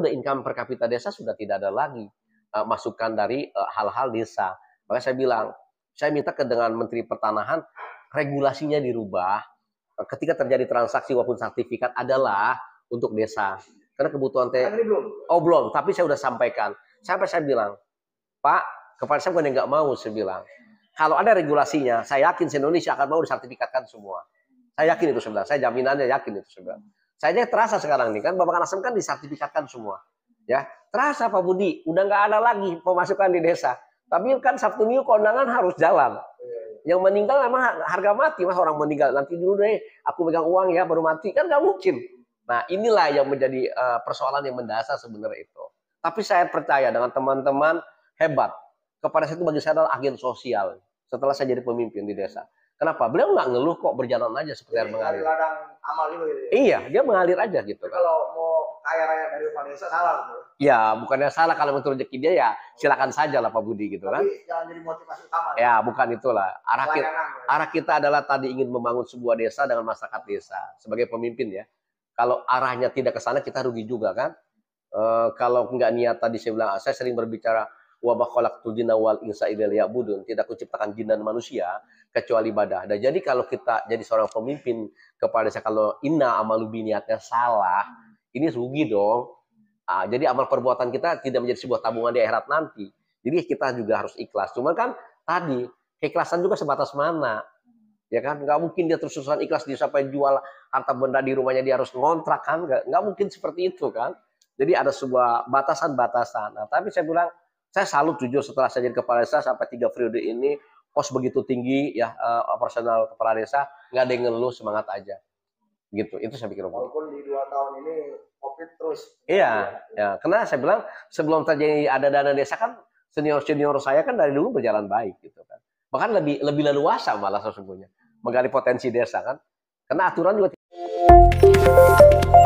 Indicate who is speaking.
Speaker 1: udah income per kapita desa sudah tidak ada lagi uh, masukan dari eh, hal-hal uh, desa. Makanya saya bilang, saya minta ke dengan Menteri Pertanahan regulasinya dirubah uh, ketika terjadi transaksi walaupun sertifikat adalah untuk desa. Karena kebutuhan teh Oh belum, tapi saya sudah sampaikan. Sampai saya bilang, Pak, kepada saya bukan yang nggak mau, saya bilang. Kalau ada regulasinya, saya yakin se Indonesia akan mau disertifikatkan semua. Saya yakin itu sebenarnya, saya jaminannya yakin itu sebenarnya. Saya aja terasa sekarang nih kan Bapak Nasem kan disertifikatkan semua. Ya, terasa Pak Budi, udah nggak ada lagi pemasukan di desa. Tapi kan Sabtu Minggu kondangan harus jalan. Yang meninggal memang harga mati mas orang meninggal. Nanti dulu deh aku pegang uang ya baru mati kan nggak mungkin. Nah inilah yang menjadi eh, persoalan yang mendasar sebenarnya itu. Tapi saya percaya dengan teman-teman hebat. Kepada saya itu bagi saya adalah agen sosial. Setelah saya jadi pemimpin di desa Kenapa? Beliau nggak ngeluh kok berjalan aja seperti air iya, mengalir. Ladang amal gitu, gitu. Iya, dia mengalir aja gitu. kan. Kalau mau kaya raya dari Indonesia salah gitu. Ya, bukannya salah kalau menurut rezeki dia ya silakan saja lah Pak Budi gitu kan. Tapi kan. jangan jadi motivasi utama. Ya, ya bukan itulah. Arah kita, ya. arah kita adalah tadi ingin membangun sebuah desa dengan masyarakat desa sebagai pemimpin ya. Kalau arahnya tidak ke sana kita rugi juga kan. E, kalau nggak niat tadi saya bilang, ah, saya sering berbicara wa ma khalaqtul wal insa illa budun Tidak kuciptakan jin dan manusia kecuali badah Dan jadi kalau kita jadi seorang pemimpin kepada saya kalau inna amalubiniatnya biniatnya salah, ini rugi dong. Nah, jadi amal perbuatan kita tidak menjadi sebuah tabungan di akhirat nanti. Jadi kita juga harus ikhlas. Cuma kan tadi keikhlasan juga sebatas mana? Ya kan, nggak mungkin dia terus-terusan ikhlas dia sampai jual harta benda di rumahnya dia harus ngontrak kan, nggak, nggak mungkin seperti itu kan. Jadi ada sebuah batasan-batasan. Nah, tapi saya bilang saya salut jujur setelah saya jadi kepala desa sampai tiga periode ini pos begitu tinggi ya uh, operasional kepala desa nggak ada yang ngeluh semangat aja gitu itu saya pikir walaupun di dua tahun ini covid terus iya ya. karena saya bilang sebelum terjadi ada dana desa kan senior senior saya kan dari dulu berjalan baik gitu kan bahkan lebih lebih leluasa malah sesungguhnya menggali potensi desa kan karena aturan juga